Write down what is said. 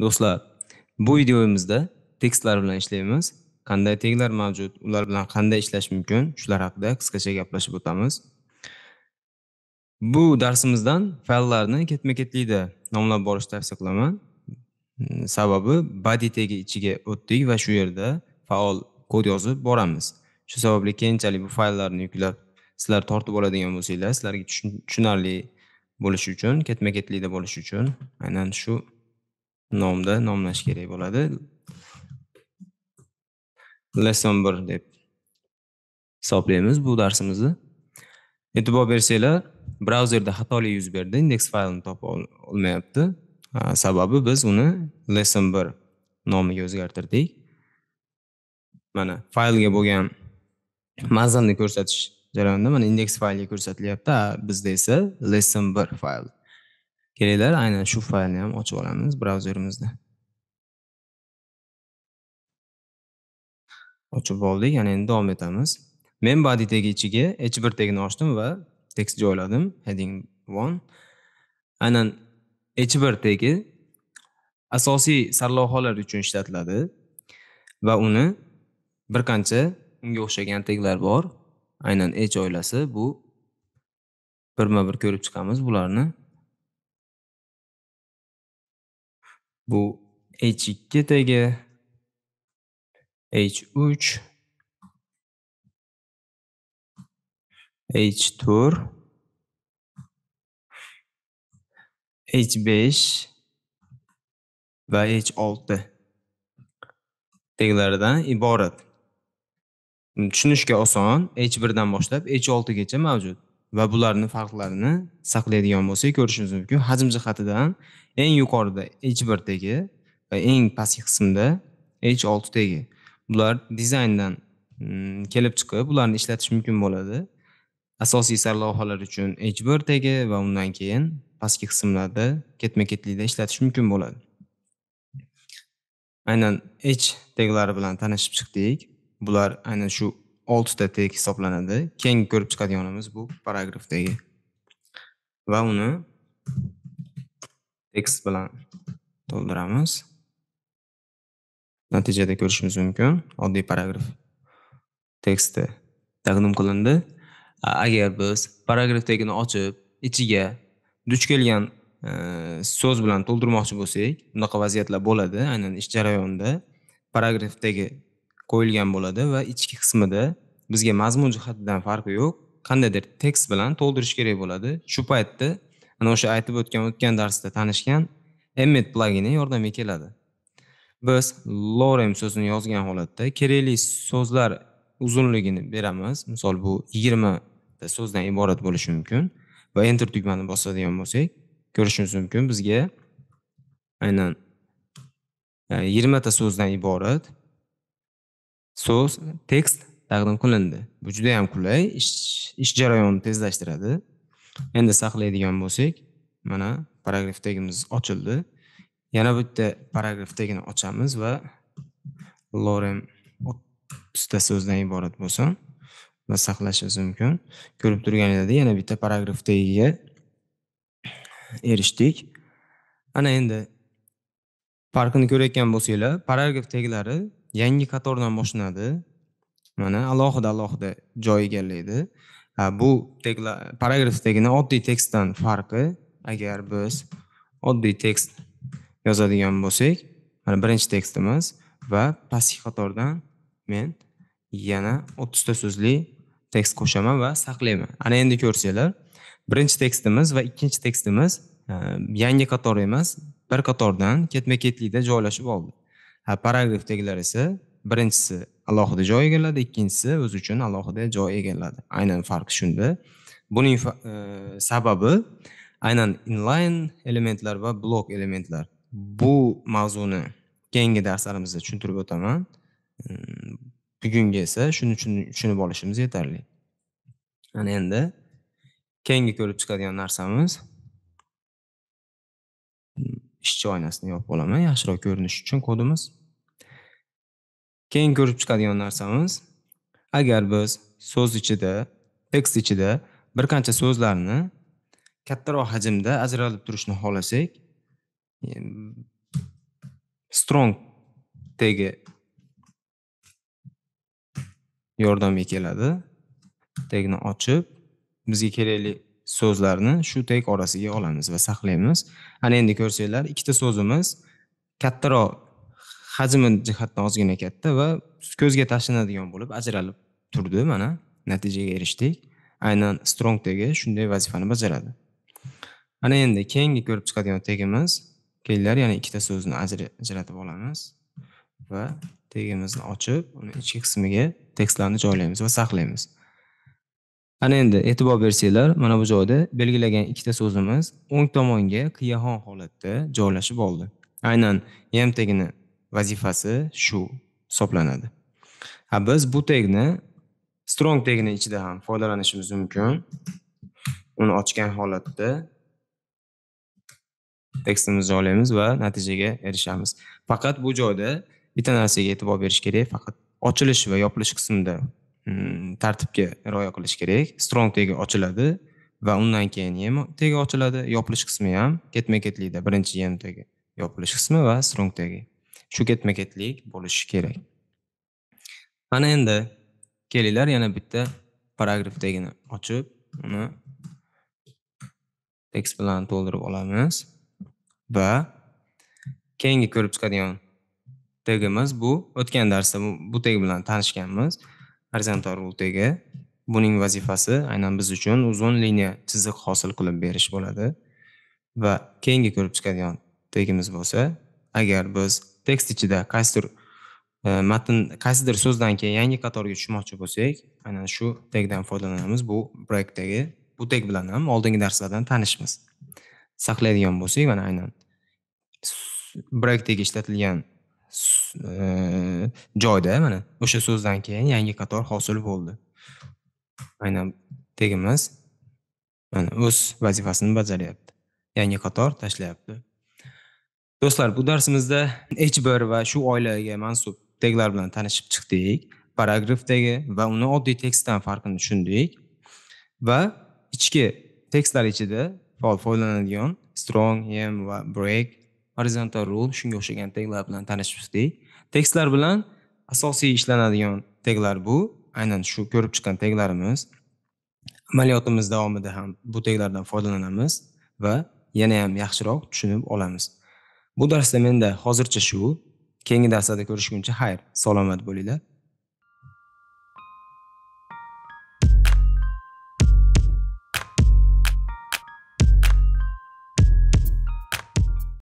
Do'stlar, bu videomizda tekstlar bilan ishlaymiz. Qanday teglar mavjud, ular bilan qanday ishlash mumkin, shular haqida qisqacha gaplashib o'tamiz. Bu darsimizdan fayllarni ketma-ketlikda nomlab borishni tavsiya qilaman. Sababi body tagi ichiga o'tdik va shu yerda faol kod yozib boramiz. Shu sababli keyinchalik bu fayllarni yuklab sizlar tortib oladigan bo'lsanglar, sizlarga tushunarli bo'lishi uchun, ketma-ketlikda bo'lishi uchun aynan shu nomda nomlash kerak bo'ladi lesson bir deb hisoblaymiz bu darsimizni e'tibor bersanglar brauzerda xatolik yuz berdi indeks faylini topa olmayapti sababi biz uni lesson bir nomiga o'zgartirdik mana faylga bo'lgan mazamni ko'rsatish jarayonida mana indeks faylga ko'rsatilyapti bizda esa lesson bir fayl Kelinglar aynan shu faylni ham ochib olamiz brauzerimizda. Ochib oldik, yana endi davom etamiz. Men body tagi ichiga h1 tagini ochdim va tekst joyladim heading one Aynan h1 tagi asosiy sarlavhalar uchun ishlatiladi va uni bir qancha unga o'xshagan taglar bor. Aynan h oilasi bu birma-bir ko'rib chiqamiz bularni. Bu h2 tegi h3 h4 h5 va h6 teglardan iborat. Tushunishga oson h1 dan boshlab h6 gacha mavjud. va bularni farqlarini saqlaydigan bo'lsak ko'rishimiz mumkin hajm jihatidan eng yuqorida h tagi va eng pastki qismda h tagi bular dizayndan mm, kelib chiqib ularni ishlatish mumkin bo'ladi asosiy sarlavhalar uchun h tagi va undan keyin pastki qismlarda ketma ketlikda ishlatish mumkin bo'ladi aynan h taglari bilan tanishib chiqdik bular aynan shu oltita tek hisoblanadi keyingi ko'rib chiqadiganimiz bu paragrafdagi va uni tekst bilan to'ldiramiz natijada ko'rishimiz mumkin oddiy paragraf teksti taqdim qilindi agar biz paragraf tagini ochib ichiga duch kelgan e, so'z bilan to'ldirmoqchi bo'lsak bunaqa vaziyatlar bo'ladi aynan ish jarayonida paragraf tagi qo'yilgan bo'ladi va ichki qismida bizga mazmun jihatidan farqi yo'q qandaydir tekst bilan to'ldirish kerak bo'ladi shu paytda ana o'sha aytib o'tgan o'tgan darsda tanishgan emmet plagini yordamga keladi biz lorem so'zini yozgan holatda kerakli so'zlar uzunligini beramiz misol bu yigirmata so'zdan iborat bo'lishi mumkin va enter tugmani bosadigan bo'lsak ko'rishimiz mumkin bizga aynan e, yigirmata so'zdan iborat so'z tekst taqdim qilindi bu juda yam qulay ish jarayonini tezlashtiradi endi saqlaydigan bo'lsak mana paragraf tagimiz ochildi yana bitta paragraf tagini ochamiz va lorem o'ttizta so'zdan iborat bo'lsa va saqlashimiz mumkin ko'rib turganingizdek yana bitta paragraf tagiga erishdik ana endi farqini ko'rayotgan bo'lsanglar paragraf taglari yangi qatordan boshlanadi mana alohida alohida joy egallaydi bu paragrafdagini oddiy tekstdan farqi agar biz oddiy tekst yozadigan bo'lsak mana birinchi tekstimiz va pastki qatordan men yana o'ttizta so'zli tekst qo'shaman va saqlayman ana endi ko'rsanglar birinchi tekstimiz va ikkinchi tekstimiz yangi qator emas bir qatordan ketma ketlikda joylashib oldi ha paragrafdagilar esa birinchisi alohida joy egalladi ikkinchisi o'zi uchun alohida joy egalladi aynan farq shunda buning e, sababi aynan inline elementlar va blok elementlar bu mavzuni keyingi darslarimizda tushuntirib o'taman hmm, bugunga esa shuni tushunib olishimiz yetarli ana endi keyingi ko'rib chiqadigan narsamiz ishchi oynasini yopib olaman yaxshiroq ko'rinish uchun kodimiz. Keyin ko'rib chiqadigan narsamiz agar biz so'z ichida, tekst ichida bir qancha so'zlarni kattaroq hajmda ajralib turishni xohlasak, strong tegi yordamga keladi. tegni ochib, bizga kerakli so'zlarni shu tag orasiga olamiz va saqlaymiz ana endi ko'rsanglar ikkita so'zimiz kattaroq hajmi jihatdan ozgina katta va ko'zga tashlanadigan bo'lib ajralib turdi mana natijaga erishdik aynan strong tagi shunday vazifani bajaradi ana endi keyingi ko'rib chiqadigan tegimiz kelinglar yana ikkita so'zni ajratib olamiz va tegimizni ochib uni ichki qismiga tekstlarni joylaymiz va saqlaymiz Ana endi e'tibor bersanglar, mana bu joyda belgilagan ikkita so'zimiz o'ng tomonga qiyaxon holatda joylashib oldi. Aynan yam tagini vazifasi shu hisoblanadi. A biz bu tagni strong tagini ichida ham foydalanishimiz mumkin. Uni ochgan holatda tekstimizni joylaymiz va natijaga erishamiz. Faqat bu joyda bitta narsaga e'tibor berish kerak, faqat ochilish va yopilish qismida Mm, tartibga rioya qilish kerak strong tegi ochiladi va undan keyin yem tegi ochiladi yopilish qismi ham ketma ketlikda birinchi yem tegi yopilish qismi va strong tegi shu ketma ketlik bo'lishi kerak mana endi kelinglar yana bitta paragraf tagini ochib uni tekst bilan to'ldirib olamiz va keyingi ko'rib chiqadigan tegimiz bu o'tgan darsda bu teg bilan tanishganmiz Horizontal rultegi buning vazifasi aynan biz uchun uzun liniya chiziq hosil qilib berish bo'ladi va keyingi ko'rib chiqadigan tegimiz bo'lsa agar biz tekst ichida qaysidir e, matn qaysidir so'zdan keyin yangi qatorga tushmoqchi bo'lsak aynan shu tegdan foydalanamiz bu break tegi bu teg bilan ham oldingi darslardan tanishmiz saqlaydigan bo'lsak mana aynan break tegi ishlatilgan joyda mana o'sha so'zdan keyin yangi qator hosil bo'ldi aynan tegimiz mana o'z vazifasini bajaryapti yangi qator tashlayapti do'stlar bu darsimizda h bir va shu oilaga mansub teglar bilan tanishib chiqdik paragrafdagi va uni oddiy tekstdan farqini tushundik va ichki tekstlar ichida faol foydalanadigan strong em va break horizontal rule shunga o'xshagan teglar bilan chiqdik tekstlar bilan asosiy ishlanadigan teglar bu aynan shu ko'rib chiqqan teglarimiz amaliyotimiz davomida ham bu teglardan foydalanamiz va yana ham yaxshiroq tushunib olamiz bu darsda menda hozircha shu keyingi darslarda ko'rishguncha xayr salomat bo'linglar